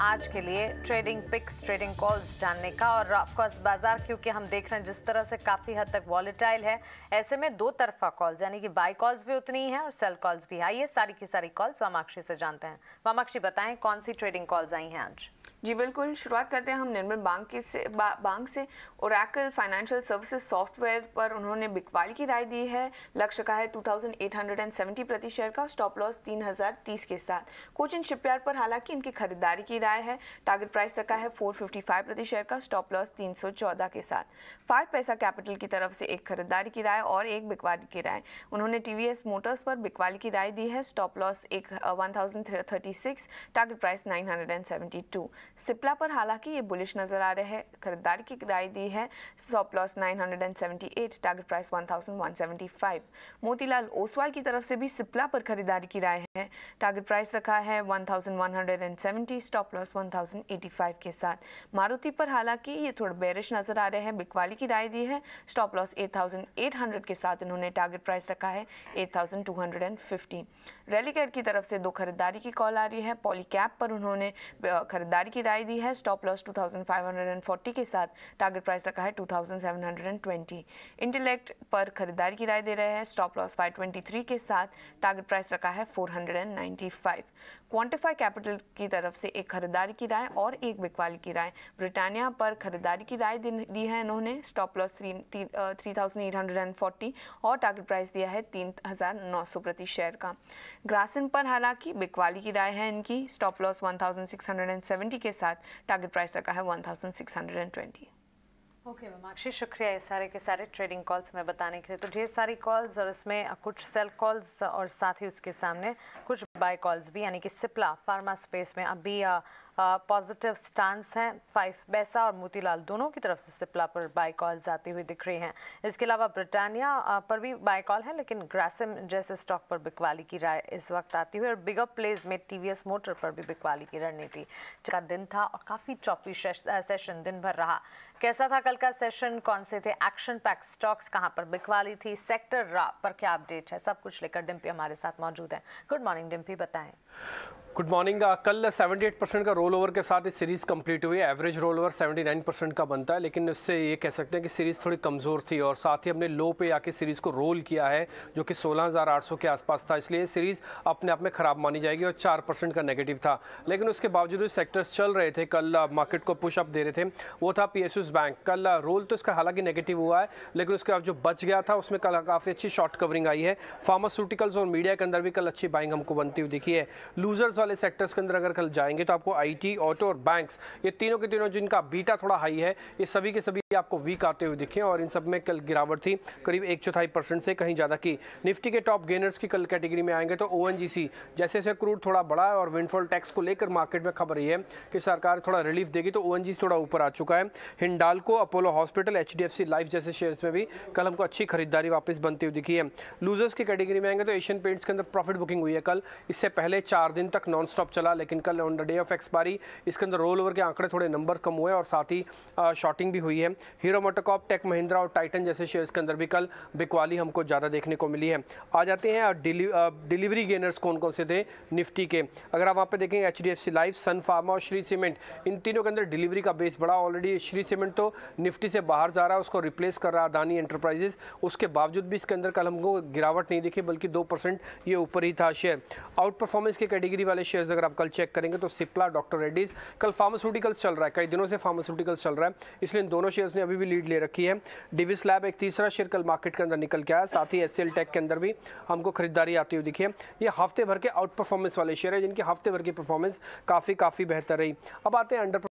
आज के लिए ट्रेडिंग पिक्स ट्रेडिंग कॉल्स जानने का और ऑफकोर्स बाजार क्योंकि हम देख रहे हैं जिस तरह से काफ़ी हद तक वॉलेटाइल है ऐसे में दो तरफा कॉल्स यानी कि बाई कॉल्स भी उतनी ही है और सेल कॉल्स भी है सारी की सारी कॉल्स वामाक्षी से जानते हैं वामाक्षी बताएं कौन सी ट्रेडिंग कॉल्स आई हैं आज जी बिल्कुल शुरुआत करते हैं हम निर्मल बैंक की से बा, बांग से ओरैकल फाइनेंशियल सर्विसेज सॉफ्टवेयर पर उन्होंने बिकवाल की राय दी है लक्ष्य का है 2870 प्रति शेयर का स्टॉप लॉस 3030 के साथ कोचिन शिपयार्ड पर हालांकि इनकी खरीदारी की राय है टारगेट प्राइस रखा है 455 प्रति शेयर का स्टॉप लॉस तीन के साथ फाइव पैसा कैपिटल की तरफ से एक खरीदारी की राय और एक बिकवाल की राय उन्होंने टी मोटर्स पर बिकवाल की राय दी है स्टॉप लॉस एक one target price nine Cipla पर हालांकि ये बुलिश नजर आ रहे हैं खरीदारी की राय दी है stop loss 978 target price 1175 Motilal Oswal की तरफ से भी सिप्ला पर खरीदारी की राय है टारगेट प्राइस रखा है 1170 स्टॉप लॉस 1085 के साथ मारुति पर हालांकि ये थोड़ा बेरिश नजर आ रहे हैं बिकवाली की राय दी है स्टॉप लॉस 8800 के साथ इन्होंने टारगेट प्राइस रखा है रैली कैर की तरफ से दो खरीदारी की कॉल आ रही है पॉलीकैप पर उन्होंने खरीदारी की गिराई दी है स्टॉप लॉस 2540 के साथ टारगेट प्राइस रखा है 2720 इंटेलेक्ट पर खरीदारी की राय दे रहे हैं स्टॉप लॉस 523 के साथ टारगेट प्राइस रखा है 495 क्वांटिफाई कैपिटल की तरफ से एक खरीदारी की राय और एक बिकवाली की राय ब्रिटानिया पर खरीदारी की राय दी है इन्होंने stop loss three three thousand eight hundred and forty और टारगेट प्राइस दिया है तीन हज़ार नौ सौ प्रति शेयर का ग्रासिन पर हालांकि बिकवाली की राय है इनकी stop loss one thousand six hundred and seventy के साथ टारगेट प्राइस रखा है one thousand six hundred and twenty okay okay, शुक्रिया ये सारे के सारे ट्रेडिंग कॉल्स हमें बताने के लिए तो ढेर सारी कॉल्स और इसमें कुछ सेल कॉल्स और साथ ही उसके सामने कुछ बाय कॉल्स भी यानी कि सिप्ला फार्मा स्पेस में अभी पॉजिटिव स्टांस हैं फाइव बैसा और मोतीलाल दोनों की तरफ से सिप्ला पर बाय कॉल्स आती हुई दिख रही हैं इसके अलावा ब्रिटानिया पर भी बाय कॉल है लेकिन ग्रासिम जैसे स्टॉक पर बिकवाली की राय इस वक्त आती हुई और बिगअप प्लेज में टीवीएस मोटर पर भी बिकवाली की रणनीति का दिन था और काफ़ी चौपी सेशन दिन भर रहा कैसा था कल का सेशन कौन से थे एक्शन पैक स्टॉक्स कहाँ पर बिकवाली थी सेक्टर रा पर क्या अपडेट है सब कुछ लेकर डिम्पी हमारे साथ मौजूद है गुड मॉर्निंग डिम्पी बताएं गुड मॉर्निंग uh, कल 78 परसेंट का रोल ओवर के साथ इस सीरीज़ कंप्लीट हुई एवरेज रोल ओवर 79 परसेंट का बनता है लेकिन उससे ये कह सकते हैं कि सीरीज़ थोड़ी कमज़ोर थी और साथ ही हमने लो पे आके सीरीज़ को रोल किया है जो कि 16,800 के आसपास था इसलिए सीरीज़ अपने आप में ख़राब मानी जाएगी और चार परसेंट का नेगेटिव था लेकिन उसके बावजूद सेक्टर्स चल रहे थे कल मार्केट uh, को पुशअप दे रहे थे वो था पी एस किंग्स बैंक कल रोल तो इसका हालांकि नेगेटिव हुआ है लेकिन उसके बाद जो बच गया था उसमें कल काफ़ी अच्छी शॉर्ट कवरिंग आई है फार्मास्यूटिकल्स और मीडिया के अंदर भी कल अच्छी बाइंग हमको बनती हुई दिखी है लूजर्स वाले सेक्टर्स के अंदर अगर कल जाएंगे तो आपको आई ऑटो और बैंक्स ये तीनों के तीनों जिनका बीटा थोड़ा हाई है ये सभी के सभी आपको वीक आते हुए दिखे और इन सब में कल गिरावट थी करीब एक चौथाई परसेंट से कहीं ज़्यादा की निफ्टी के टॉप गेनर्स की कल कैटेगरी में आएंगे तो ओ जैसे जैसे क्रूड थोड़ा बढ़ा है और विंडफॉल टैक्स को लेकर मार्केट में खबर ये है कि सरकार थोड़ा रिलीफ देगी तो ओ थोड़ा ऊपर आ चुका है Hindalco Apollo hospital H life जैसे शेयर्स में भी कल हमको अच्छी खरीदारी वापस बनती हुई दिखी है लूजर्स की कैटेगरी में आएंगे तो एशियन पेंट्स के अंदर प्रॉफिट बुकिंग हुई है कल इससे पहले चार दिन तक नॉन स्टॉप चला लेकिन कल on the day of expiry इसके अंदर रोल ओवर के आंकड़े थोड़े नंबर कम हुए और साथ ही शॉटिंग भी हुई है हीरो मोटोकॉप टेक महिंद्रा और टाइटन जैसे शेयर्स के अंदर भी कल बिकवाली हमको ज़्यादा देखने को मिली है आ जाते हैं डिलीवरी गेनर्स कौन कौन से थे निफ्टी के अगर आप वहाँ पर देखेंगे H D F C life Sun Pharma और श्री सीमेंट इन तीनों के अंदर डिलीवरी का बेस बड़ा ऑलरेडी श्री सीमेंट सेगमेंट तो निफ्टी से बाहर जा रहा है उसको रिप्लेस कर रहा है अदानी एंटरप्राइजेस उसके बावजूद भी इसके अंदर कल हमको गिरावट नहीं दिखी बल्कि दो परसेंट ये ऊपर ही था शेयर आउट परफॉर्मेंस के कैटेगरी वाले शेयर्स अगर आप कल चेक करेंगे तो सिप्ला डॉक्टर रेड्डीज कल फार्मास्यूटिकल्स चल रहा है कई दिनों से फार्मास्यूटिकल्स चल रहा है इसलिए इन दोनों शेयर्स ने अभी भी लीड ले रखी है डिविस लैब एक तीसरा शेयर कल मार्केट के अंदर निकल के आया साथ ही एस टेक के अंदर भी हमको खरीदारी आती हुई दिखी है ये हफ्ते भर के आउट परफॉर्मेंस वाले शेयर है जिनकी हफ्ते भर की परफॉर्मेंस काफ़ी काफ़ी बेहतर रही अब आते हैं अंडर